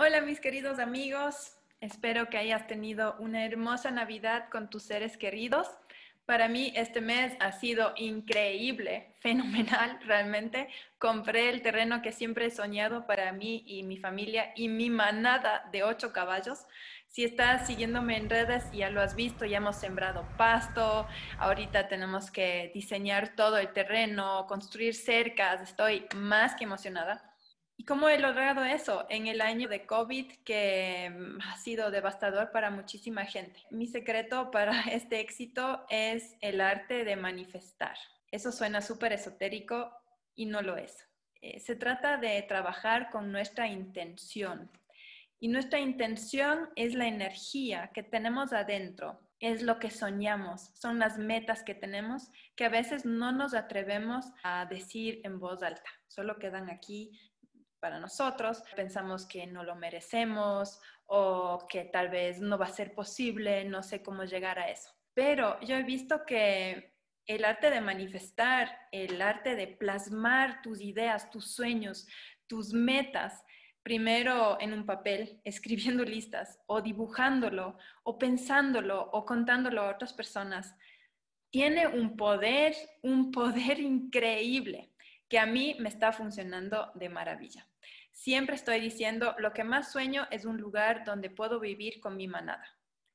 Hola mis queridos amigos, espero que hayas tenido una hermosa Navidad con tus seres queridos. Para mí este mes ha sido increíble, fenomenal realmente. Compré el terreno que siempre he soñado para mí y mi familia y mi manada de ocho caballos. Si estás siguiéndome en redes, ya lo has visto, ya hemos sembrado pasto, ahorita tenemos que diseñar todo el terreno, construir cercas, estoy más que emocionada. ¿Y cómo he logrado eso en el año de COVID que mm, ha sido devastador para muchísima gente? Mi secreto para este éxito es el arte de manifestar. Eso suena súper esotérico y no lo es. Eh, se trata de trabajar con nuestra intención. Y nuestra intención es la energía que tenemos adentro, es lo que soñamos, son las metas que tenemos que a veces no nos atrevemos a decir en voz alta, solo quedan aquí para nosotros, pensamos que no lo merecemos o que tal vez no va a ser posible, no sé cómo llegar a eso. Pero yo he visto que el arte de manifestar, el arte de plasmar tus ideas, tus sueños, tus metas, primero en un papel, escribiendo listas o dibujándolo o pensándolo o contándolo a otras personas, tiene un poder, un poder increíble que a mí me está funcionando de maravilla. Siempre estoy diciendo, lo que más sueño es un lugar donde puedo vivir con mi manada.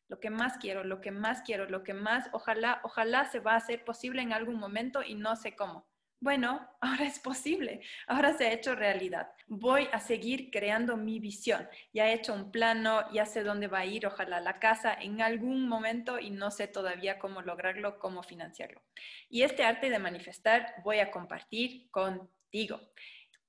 Lo que más quiero, lo que más quiero, lo que más, ojalá, ojalá se va a hacer posible en algún momento y no sé cómo. Bueno, ahora es posible, ahora se ha hecho realidad. Voy a seguir creando mi visión. Ya he hecho un plano, ya sé dónde va a ir, ojalá la casa en algún momento y no sé todavía cómo lograrlo, cómo financiarlo. Y este arte de manifestar voy a compartir contigo.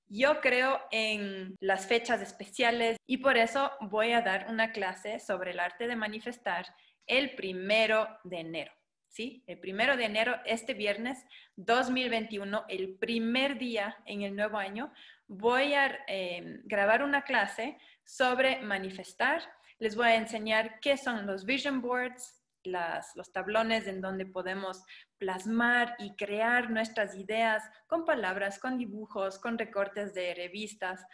Yo creo en las fechas especiales y por eso voy a dar una clase sobre el arte de manifestar el primero de enero. ¿sí? El primero de enero, este viernes 2021, el primer día en el nuevo año, voy a em, grabar una clase sobre manifestar. Les voy a enseñar qué son los vision boards, los tablones en donde podemos plasmar y crear nuestras ideas con palabras, con dibujos, con recortes de revistas.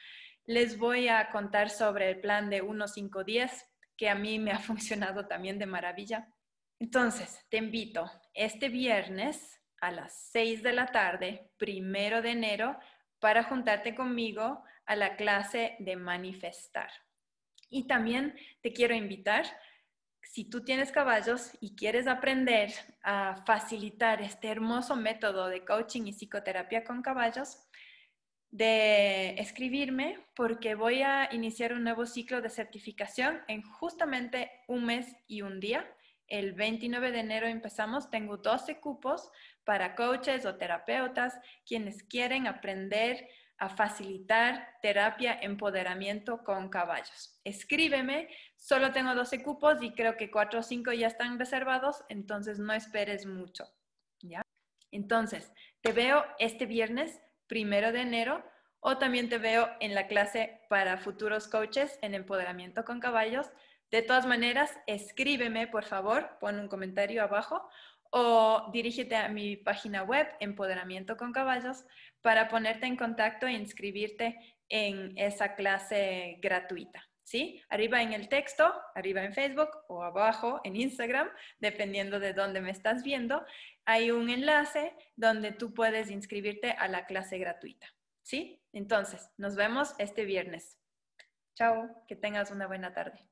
Les voy a contar sobre el plan de 1510 5 10 que a mí me ha funcionado también de maravilla entonces, te invito este viernes a las 6 de la tarde, primero de enero, para juntarte conmigo a la clase de manifestar. Y también te quiero invitar, si tú tienes caballos y quieres aprender a facilitar este hermoso método de coaching y psicoterapia con caballos, de escribirme porque voy a iniciar un nuevo ciclo de certificación en justamente un mes y un día el 29 de enero empezamos. Tengo 12 cupos para coaches o terapeutas quienes quieren aprender a facilitar terapia empoderamiento con caballos. Escríbeme, solo tengo 12 cupos y creo que 4 o 5 ya están reservados, entonces no esperes mucho. ¿ya? Entonces, te veo este viernes, primero de enero, o también te veo en la clase para futuros coaches en empoderamiento con caballos de todas maneras, escríbeme, por favor, pon un comentario abajo o dirígete a mi página web Empoderamiento con Caballos para ponerte en contacto e inscribirte en esa clase gratuita. ¿Sí? Arriba en el texto, arriba en Facebook o abajo en Instagram, dependiendo de dónde me estás viendo, hay un enlace donde tú puedes inscribirte a la clase gratuita. ¿Sí? Entonces, nos vemos este viernes. Chao, que tengas una buena tarde.